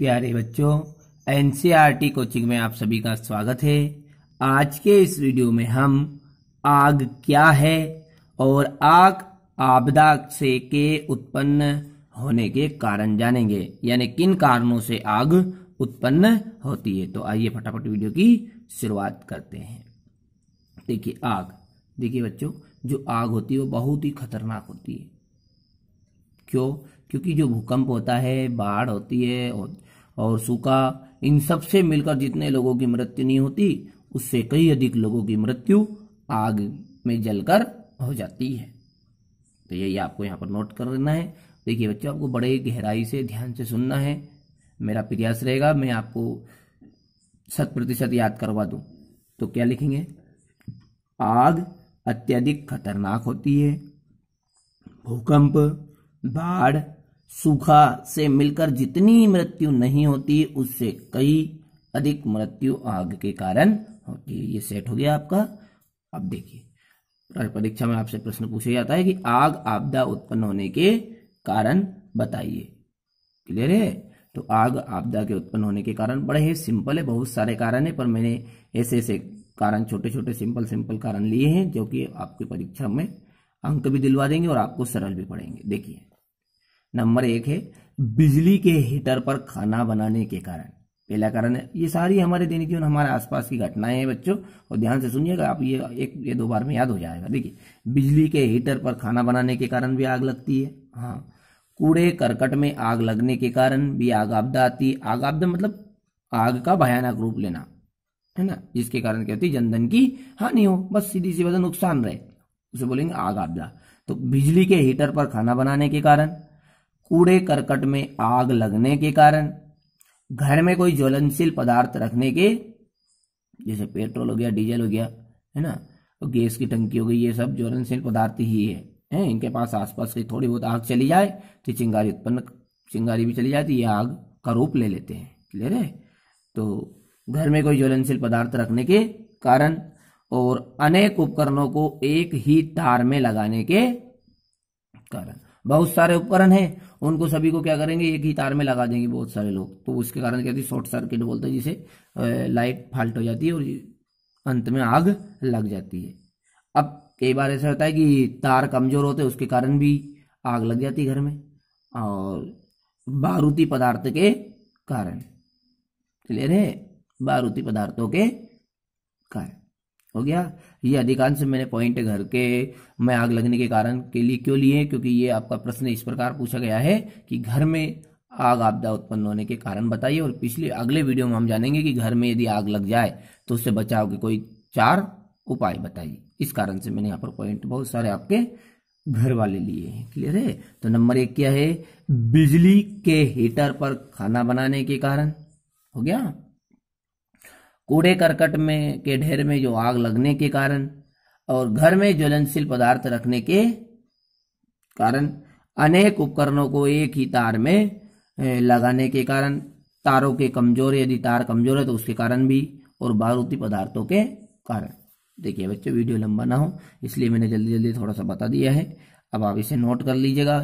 प्यारे बच्चों N coaching में आप सभी का स्वागत है आज के इस वीडियो में हम आग क्या है और आग आपदा से के उत्पन्न होने के कारण जानेंगे यानी किन कारणों से आग उत्पन्न होती है तो आइए फटाफट वीडियो की शुरुआत करते हैं देखिए आग देखिए बच्चों जो आग होती है वो बहुत ही खतरनाक होती है क्यों क्योंकि जो भूकंप होता है बाढ़ होती है और, और सूखा इन सब से मिलकर जितने लोगों की मृत्यु नहीं होती उससे कई अधिक लोगों की मृत्यु आग में जलकर हो जाती है तो यही आपको यहाँ पर नोट कर लेना है देखिए बच्चों आपको बड़े गहराई से ध्यान से सुनना है मेरा प्रयास रहेगा मैं आपको शत प्रतिशत याद करवा दू तो क्या लिखेंगे आग अत्यधिक खतरनाक होती है भूकंप बाढ़ सूखा से मिलकर जितनी मृत्यु नहीं होती उससे कई अधिक मृत्यु आग के कारण होती है ये सेट हो गया आपका अब देखिए परीक्षा में आपसे प्रश्न पूछा जाता है कि आग आपदा उत्पन्न होने के कारण बताइए क्लियर है तो आग आपदा के उत्पन्न होने के कारण बड़े ही सिंपल है बहुत सारे कारण है पर मैंने ऐसे ऐसे कारण छोटे छोटे सिंपल सिंपल कारण लिए हैं जो कि आपकी परीक्षा में अंक भी दिलवा देंगे और आपको सरल भी पड़ेंगे देखिए नंबर एक है बिजली के हीटर पर खाना बनाने के कारण पहला कारण है ये सारी हमारे दिन की हमारे आसपास की घटनाएं हैं बच्चों और ध्यान से सुनिएगा आप ये एक ये दो बार में याद हो जाएगा देखिए बिजली के हीटर पर खाना बनाने के कारण भी आग लगती है हाँ कूड़े करकट में आग लगने के कारण भी आग आपदा आती है आग आपदा मतलब आग का भयानक रूप लेना है ना जिसके कारण क्या होती है जनधन की हानि हो बस सीधी सी वजह नुकसान रहे उसे बोलेंगे आग आपदा तो बिजली के हीटर पर खाना बनाने के कारण कूड़े करकट में आग लगने के कारण घर में कोई ज्वलनशील पदार्थ रखने के जैसे पेट्रोल हो गया डीजल हो गया है ना तो गैस की टंकी हो गई ये सब ज्वलनशील पदार्थ ही है हैं इनके पास आसपास की थोड़ी बहुत आग चली जाए तो चिंगारी उत्पन्न चिंगारी भी चली जाती तो है आग का रूप ले लेते हैं क्लियर है तो घर में कोई ज्वलनशील पदार्थ रखने के कारण और अनेक उपकरणों को एक ही तार में लगाने के कारण बहुत सारे उपकरण हैं उनको सभी को क्या करेंगे एक ही तार में लगा देंगे बहुत सारे लोग तो उसके कारण क्या शॉर्ट सर्किट बोलते हैं जिसे लाइट फाल्ट हो जाती है और अंत में आग लग जाती है अब कई बार ऐसा होता है कि तार कमजोर होते उसके कारण भी आग लग जाती है घर में और बारूती पदार्थ के कारण क्लियर है बारूती पदार्थों के कारण हो गया ये अधिकांश मैंने पॉइंट घर के में आग लगने के कारण के लिए क्यों लिए क्योंकि ये आपका प्रश्न इस प्रकार पूछा गया है कि घर में आग आपदा उत्पन्न होने के कारण बताइए और पिछले अगले वीडियो में हम जानेंगे कि घर में यदि आग लग जाए तो उससे बचाव के कोई चार उपाय बताइए इस कारण से मैंने यहाँ पर पॉइंट बहुत सारे आपके घर वाले लिए हैं क्लियर है तो नंबर एक क्या है बिजली के हीटर पर खाना बनाने के कारण हो गया कूड़े करकट में के ढेर में जो आग लगने के कारण और घर में ज्वलनशील पदार्थ रखने के कारण अनेक उपकरणों को एक ही तार में लगाने के कारण तारों के कमजोर यदि तार कमजोर है तो उसके कारण भी और बारूदी पदार्थों के कारण देखिए बच्चों वीडियो लंबा ना हो इसलिए मैंने जल्दी जल्दी थोड़ा सा बता दिया है अब आप इसे नोट कर लीजिएगा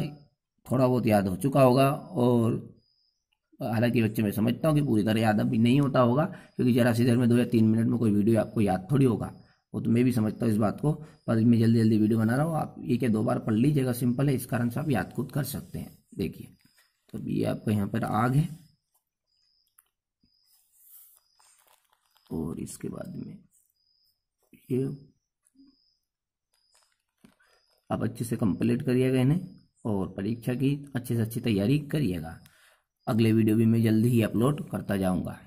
थोड़ा बहुत याद हो चुका होगा और हालांकि बच्चे मैं समझता हूँ कि पूरी तरह याद अभी नहीं होता होगा क्योंकि जरा सी देर में दो या तीन मिनट में कोई वीडियो आपको याद थोड़ी होगा वो तो मैं भी समझता हूँ इस बात को पर मैं जल्दी जल्दी वीडियो बना रहा हूँ आप ये क्या दो बार पढ़ लीजिएगा सिंपल है इस कारण से आप याद खुद कर सकते हैं देखिए तो ये आपका यहाँ पर आग है और इसके बाद में ये आप अच्छे से कंप्लीट करिएगा इन्हें और परीक्षा की अच्छे से अच्छी तैयारी करिएगा अगले वीडियो भी मैं जल्दी ही अपलोड करता जाऊँगा